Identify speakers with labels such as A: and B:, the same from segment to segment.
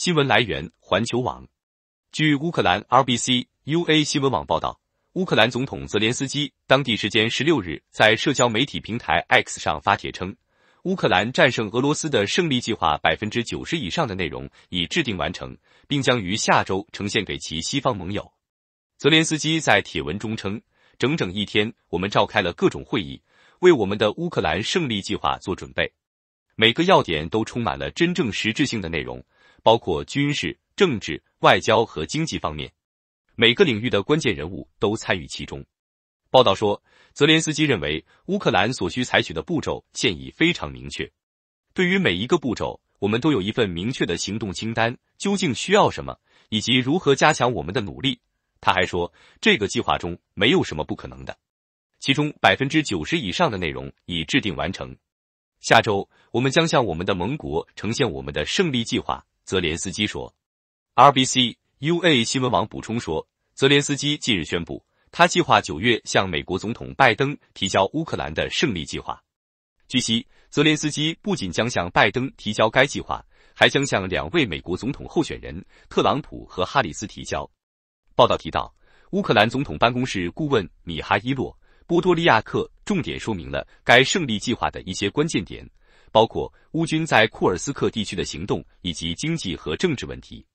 A: 新闻来源：环球网。据乌克兰 RBC UA 新闻网报道，乌克兰总统泽连斯基当地时间十六日在社交媒体平台 X 上发帖称，乌克兰战胜俄罗斯的胜利计划百分之九十以上的内容已制定完成，并将于下周呈现给其西方盟友。泽连斯基在帖文中称：“整整一天，我们召开了各种会议，为我们的乌克兰胜利计划做准备。”每个要点都充满了真正实质性的内容，包括军事、政治、外交和经济方面。每个领域的关键人物都参与其中。报道说，泽连斯基认为乌克兰所需采取的步骤现已非常明确。对于每一个步骤，我们都有一份明确的行动清单，究竟需要什么，以及如何加强我们的努力。他还说，这个计划中没有什么不可能的。其中百分之九十以上的内容已制定完成。下周，我们将向我们的盟国呈现我们的胜利计划，泽连斯基说。RBC UA 新闻网补充说，泽连斯基近日宣布，他计划九月向美国总统拜登提交乌克兰的胜利计划。据悉，泽连斯基不仅将向拜登提交该计划，还将向两位美国总统候选人特朗普和哈里斯提交。报道提到，乌克兰总统办公室顾问米哈伊洛。波多利亚克重点说明了该胜利计划的一些关键点，包括乌军在库尔斯克地区的行动以及经济和政治问题。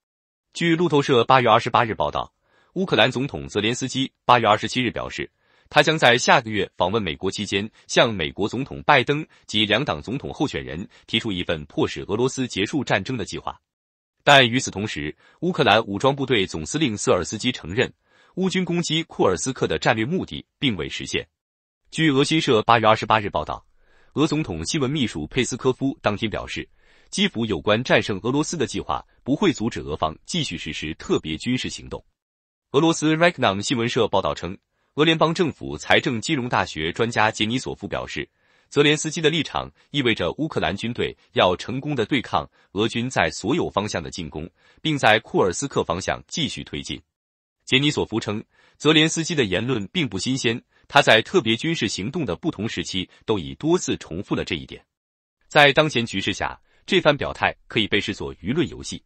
A: 据路透社8月28日报道，乌克兰总统泽连斯基8月27日表示，他将在下个月访问美国期间，向美国总统拜登及两党总统候选人提出一份迫使俄罗斯结束战争的计划。但与此同时，乌克兰武装部队总司令瑟尔斯基承认。乌军攻击库尔斯克的战略目的并未实现。据俄新社八月二十八日报道，俄总统新闻秘书佩斯科夫当天表示，基辅有关战胜俄罗斯的计划不会阻止俄方继续实施特别军事行动。俄罗斯 Reckonum 新闻社报道称，俄联邦政府财政金融大学专家杰尼索夫表示，泽连斯基的立场意味着乌克兰军队要成功的对抗俄军在所有方向的进攻，并在库尔斯克方向继续推进。杰尼索夫称，泽连斯基的言论并不新鲜，他在特别军事行动的不同时期都已多次重复了这一点。在当前局势下，这番表态可以被视作舆论游戏。